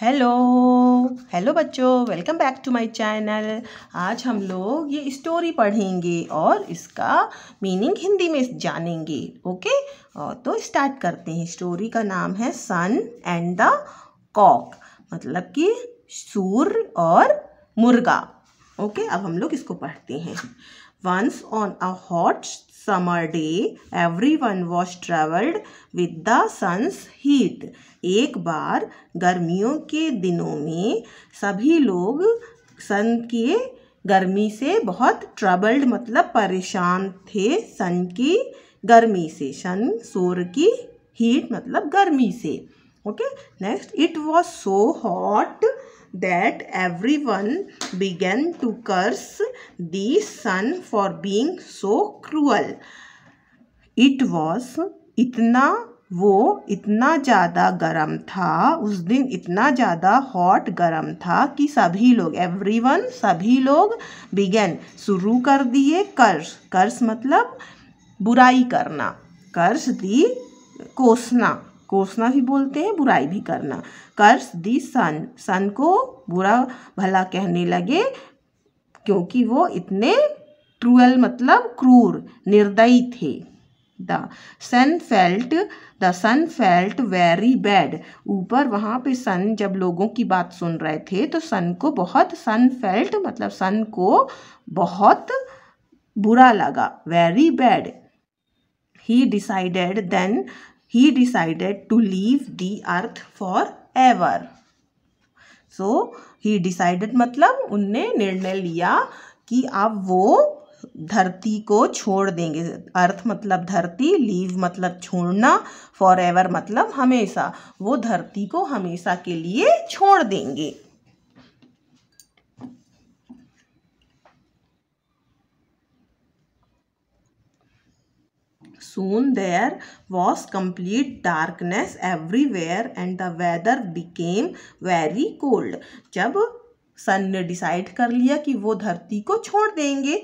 Hello hello बच्चों welcome back to my channel आज हम लोग ये स्टोरी पढ़ेंगे और इसका मीनिंग हिंदी में जानेंगे ओके और तो स्टार्ट करते हैं स्टोरी का नाम है सन एंड द कॉक मतलब कि सूर और मुर्गा ओके अब हम लोग इसको पढ़ते हैं Once on a hot summer day, everyone was traveled with the sun's heat. एक बार गर्मियों के दिनों में सभी लोग सन के गर्मी से बहुत ट्रबल्ड मतलब परेशान थे सन की गर्मी से सन सूर्य की हीट मतलब गर्मी से okay next it was so hot that everyone began to curse the sun for being so cruel. It was इतना वो इतना ज़्यादा गर्म था उस दिन इतना ज़्यादा हॉट गर्म था कि सभी लोग एवरीवन सभी लोग बिगेन शुरू कर दिए कर्स कर्स मतलब बुराई करना कर्स दी कोसना कोसना भी बोलते हैं बुराई भी करना कर्स दी सन सन को बुरा भला कहने लगे क्योंकि वो इतने ट्रूअल मतलब क्रूर निर्दयी थे the sun felt the sun felt very bad ऊपर वहाँ पे सन जब लोगों की बात सुन रहे थे तो सन को बहुत सन फेल्ट मतलब सन को बहुत बुरा लगा very bad he decided then he decided to leave the earth forever. So he decided मतलब उनने निर्णय लिया कि अब वो धरती को छोड़ देंगे अर्थ मतलब धरती लीव मतलब छोड़ना फॉर एवर मतलब हमेशा वो धरती को हमेशा के लिए छोड़ देंगे Soon there was complete darkness everywhere and the weather became very cold. जब सन ने डिसाइड कर लिया कि वो धरती को छोड़ देंगे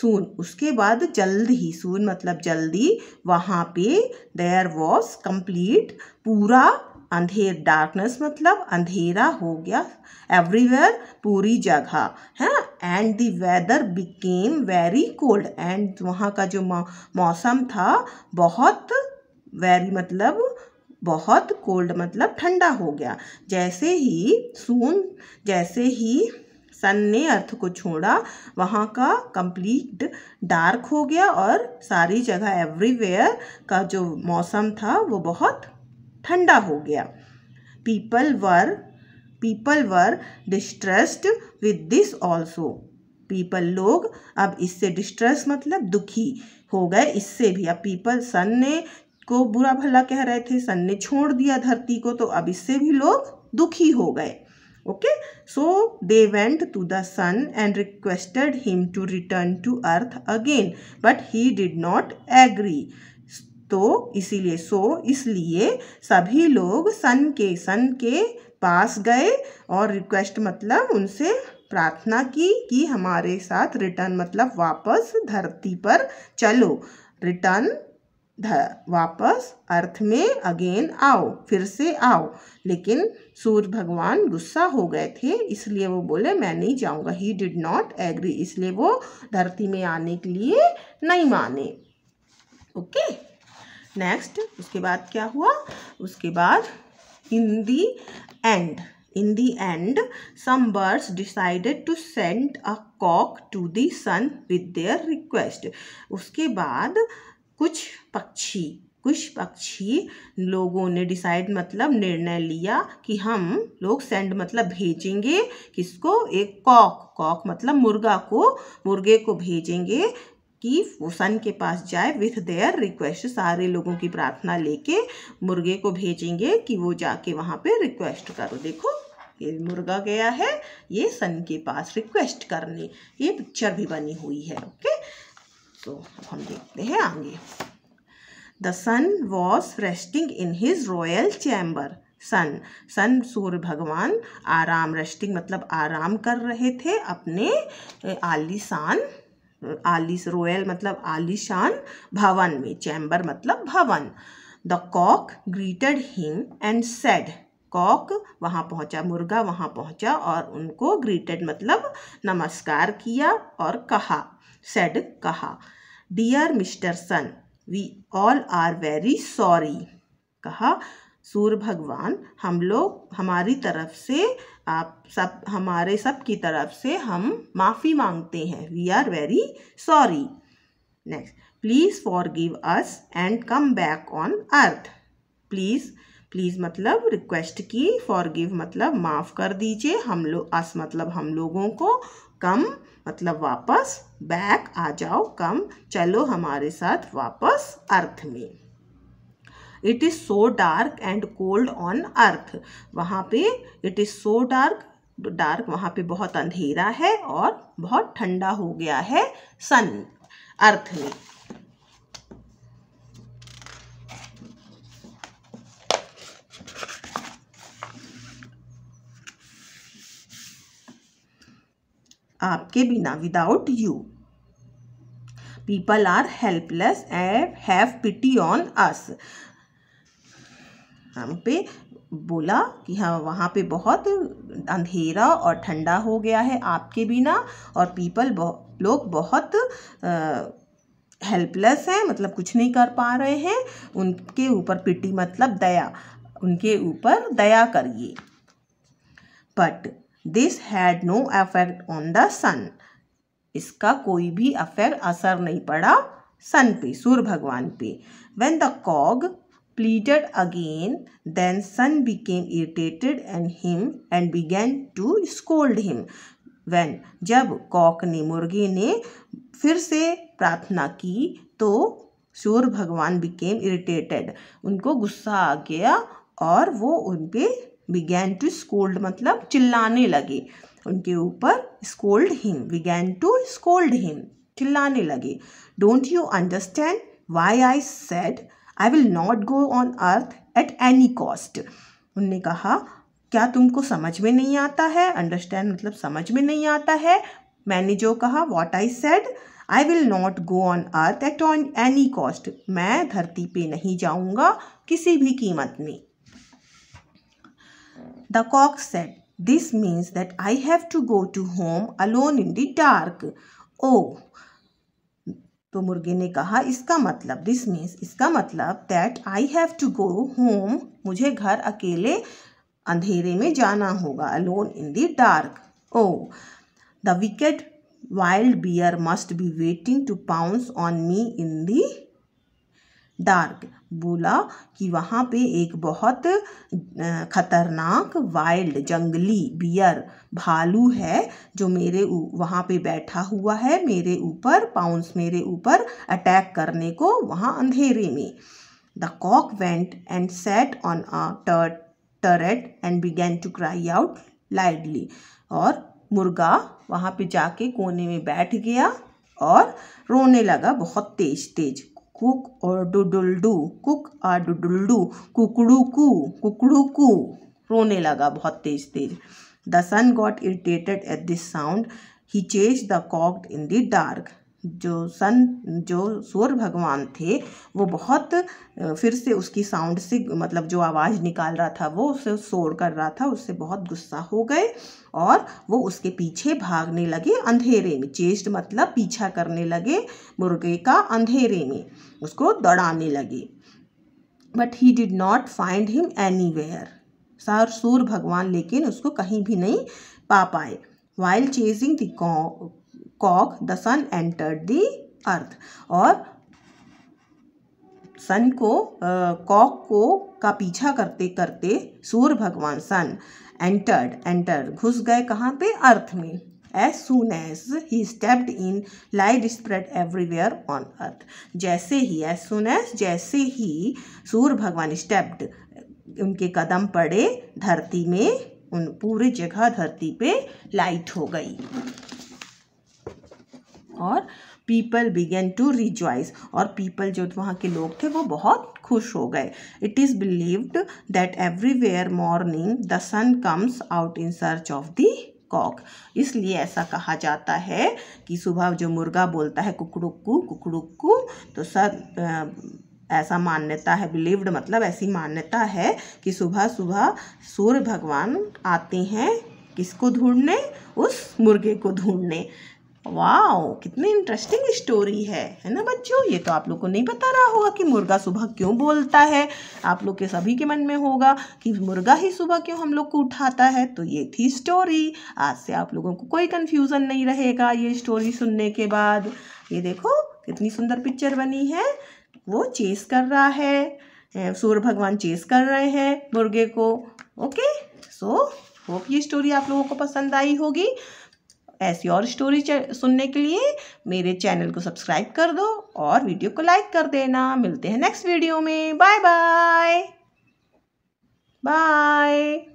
सून उसके बाद जल्द ही सून मतलब जल्दी वहाँ पे देयर वॉज कम्प्लीट पूरा अंधेर डार्कनेस मतलब अंधेरा हो गया एवरीवेयर पूरी जगह है and the weather became very cold and वहाँ का जो मौसम था बहुत वेरी मतलब बहुत कोल्ड मतलब ठंडा हो गया जैसे ही सून जैसे ही सन ने अर्थ को छोड़ा वहाँ का कंप्लीट डार्क हो गया और सारी जगह एवरीवेयर का जो मौसम था वो बहुत ठंडा हो गया people were people were distressed with this also people लोग अब इससे डिस्ट्रेस मतलब दुखी हो गए इससे भी अब पीपल सन ने को बुरा भला कह रहे थे सन ने छोड़ दिया धरती को तो अब इससे भी लोग दुखी हो गए okay so they went to the sun and requested him to return to earth again but he did not agree तो इसीलिए सो इसलिए सभी लोग सन के सन के पास गए और रिक्वेस्ट मतलब उनसे प्रार्थना की कि हमारे साथ रिटर्न मतलब वापस धरती पर चलो रिटर्न वापस अर्थ में अगेन आओ फिर से आओ लेकिन सूर्य भगवान गुस्सा हो गए थे इसलिए वो बोले मैं नहीं जाऊंगा ही डिड नॉट एग्री इसलिए वो धरती में आने के लिए नहीं माने ओके okay? नेक्स्ट उसके बाद क्या हुआ उसके बाद in the end in the end some birds decided to send a cock to the sun with their request उसके बाद कुछ पक्षी कुछ पक्षी लोगों ने डिसाइड मतलब निर्णय लिया कि हम लोग सेंड मतलब भेजेंगे किसको एक कॉक कॉक मतलब मुर्गा को मुर्गे को भेजेंगे कि वो सन के पास जाए विथ देयर रिक्वेस्ट सारे लोगों की प्रार्थना लेके मुर्गे को भेजेंगे कि वो जाके वहाँ पे रिक्वेस्ट करो देखो ये मुर्गा गया है ये सन के पास रिक्वेस्ट करने ये पिक्चर भी बनी हुई है ओके तो अब हम देखते हैं आगे the sun was resting in his royal chamber sun sun सूर्य भगवान आराम रेस्टिंग मतलब आराम कर रहे थे अपने आलीशान आलिस रोयल मतलब आलिशान भवन में चैम्बर मतलब भवन the cock greeted him and said cock वहाँ पहुँचा मुर्गा वहाँ पहुँचा और उनको ग्रीटेड मतलब नमस्कार किया और कहा सेड कहा dear mister sun we all are very sorry कहा सूर्य भगवान हम लोग हमारी तरफ से आप सब हमारे सब की तरफ से हम माफ़ी मांगते हैं we are very sorry next please forgive us and come back on earth please please मतलब रिक्वेस्ट की फॉर गिव मतलब माफ़ कर दीजिए हम लोग अस मतलब हम लोगों को कम मतलब वापस बैक आ जाओ कम चलो हमारे साथ वापस अर्थ में it is so dark and cold on earth वहाँ पे it is so dark dark वहाँ पे बहुत अंधेरा है और बहुत ठंडा हो गया है सन अर्थ में आपके बिना without you people are helpless have pity on us स्थान पे बोला कि हाँ वहाँ पे बहुत अंधेरा और ठंडा हो गया है आपके बिना और पीपल लोग बहुत हेल्पलेस हैं मतलब कुछ नहीं कर पा रहे हैं उनके ऊपर पिटी मतलब दया उनके ऊपर दया करिए but this had no effect on the sun इसका कोई भी अफेक्ट असर नहीं पड़ा सन पे सूर्य भगवान पे when the cock pleaded again. Then Sun became irritated and him and began to scold him. When जब कॉक ने मुर्गे ने फिर से प्रार्थना की तो सूर्य भगवान बिकेम इरिटेटेड उनको गुस्सा आ गया और वो उन पर बिगैन टू स्कोल्ड मतलब चिल्लाने लगे उनके ऊपर scold him began to scold him चिल्लाने लगे don't you understand why I said I will not go on earth at any cost उनने कहा क्या तुमको समझ में नहीं आता है अंडरस्टैंड मतलब समझ में नहीं आता है मैंने जो कहा what I said I will not go on earth at on any cost मैं धरती पे नहीं जाऊँगा किसी भी कीमत में the cock said this means that I have to go to home alone in the dark oh तो मुर्गे ने कहा इसका मतलब दिस मीन्स इसका मतलब that I have to go home मुझे घर अकेले अंधेरे में जाना होगा alone in the dark oh the wicked wild bear must be waiting to pounce on me in the dark बोला कि वहाँ पे एक बहुत ख़तरनाक वाइल्ड जंगली बियर भालू है जो मेरे वहाँ पे बैठा हुआ है मेरे ऊपर पाउंस मेरे ऊपर अटैक करने को वहाँ अंधेरे में the cock went and sat on a turret and began to cry out loudly और मुर्गा वहाँ पे जाके कोने में बैठ गया और रोने लगा बहुत तेज तेज कुक और डुडुल्डू कुक आ डुडुल्डू कुकड़ूकू कुकड़ूकू रोने लगा बहुत तेज तेज the sun got irritated at this sound he chased the cock in the dark जो सन जो सूर्य भगवान थे वो बहुत फिर से उसकी साउंड से मतलब जो आवाज़ निकाल रहा था वो उसे शोर कर रहा था उससे बहुत गुस्सा हो गए और वो उसके पीछे भागने लगे अंधेरे में चेस्ट मतलब पीछा करने लगे मुर्गे का अंधेरे में उसको दौड़ाने लगे but he did not find him anywhere सार सूर्य भगवान लेकिन उसको कहीं भी नहीं पा पाए wild chasing the cock the sun entered the earth और सन को कॉक को का पीछा करते करते सूर्य भगवान सन एंटर्ड एंटर घुस गए कहाँ पे अर्थ में as soon as he stepped in light spread everywhere on earth जैसे ही एज सुन एज जैसे ही सूर्य भगवान स्टेप्ड उनके कदम पड़े धरती में उन पूरी जगह धरती पे लाइट हो गई और पीपल बिगेन टू रिजॉइस और पीपल जो वहाँ के लोग थे वो बहुत खुश हो गए it is believed that everywhere morning the sun comes out in search of the cock इसलिए ऐसा कहा जाता है कि सुबह जो मुर्गा बोलता है कुकड़ुक्कू कुकड़ुक्कू तो सर ऐसा मान्यता है बिलीव्ड मतलब ऐसी मान्यता है कि सुबह सुबह सूर्य भगवान आते हैं किसको ढूंढने उस मुर्गे को ढूंढने वाओ कितनी इंटरेस्टिंग स्टोरी है है ना बच्चों ये तो आप लोग को नहीं बता रहा होगा कि मुर्गा सुबह क्यों बोलता है आप लोग के सभी के मन में होगा कि मुर्गा ही सुबह क्यों हम लोग को उठाता है तो ये थी स्टोरी आज से आप लोगों को कोई कंफ्यूजन नहीं रहेगा ये स्टोरी सुनने के बाद ये देखो कितनी सुंदर पिक्चर बनी है वो चेस कर रहा है सूर्य भगवान चेस कर रहे हैं मुर्गे को ओके सो होप ये स्टोरी आप लोगों को पसंद आई होगी ऐसी और स्टोरी सुनने के लिए मेरे चैनल को सब्सक्राइब कर दो और वीडियो को लाइक कर देना मिलते हैं नेक्स्ट वीडियो में बाय बाय बाय